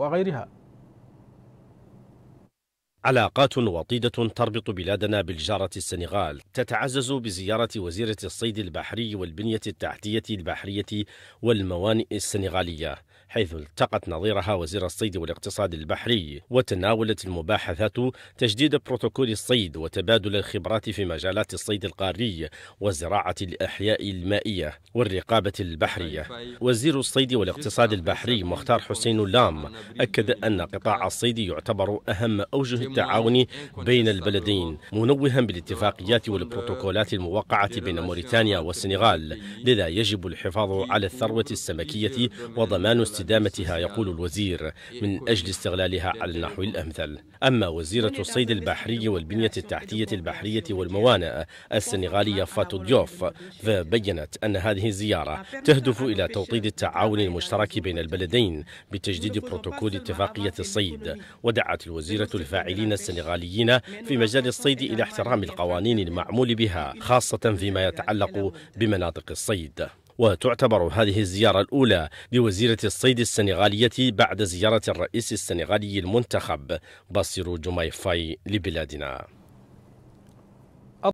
وغيرها علاقات وطيدة تربط بلادنا بالجارة السنغال تتعزز بزيارة وزيرة الصيد البحري والبنية التحتية البحرية والموانئ السنغالية حيث التقت نظيرها وزير الصيد والاقتصاد البحري وتناولت المباحثات تجديد بروتوكول الصيد وتبادل الخبرات في مجالات الصيد القاري وزراعة الأحياء المائية والرقابة البحرية وزير الصيد والاقتصاد البحري مختار حسين لام أكد أن قطاع الصيد يعتبر أهم أوجه التعاون بين البلدين منوها بالاتفاقيات والبروتوكولات الموقعة بين موريتانيا والسنغال لذا يجب الحفاظ على الثروة السمكية وضمان استدامتها يقول الوزير من أجل استغلالها على النحو الأمثل أما وزيرة الصيد البحري والبنية التحتية البحرية والموانئ السنغالية فاتو ديوف فبينت أن هذه الزيارة تهدف إلى توطيد التعاون المشترك بين البلدين بتجديد بروتوكول اتفاقية الصيد ودعت الوزيرة الفاعلية العاملين السنغاليين في مجال الصيد إلى احترام القوانين المعمول بها خاصة فيما يتعلق بمناطق الصيد وتعتبر هذه الزيارة الأولى لوزيرة الصيد السنغالية بعد زيارة الرئيس السنغالي المنتخب بصير جميفاي لبلادنا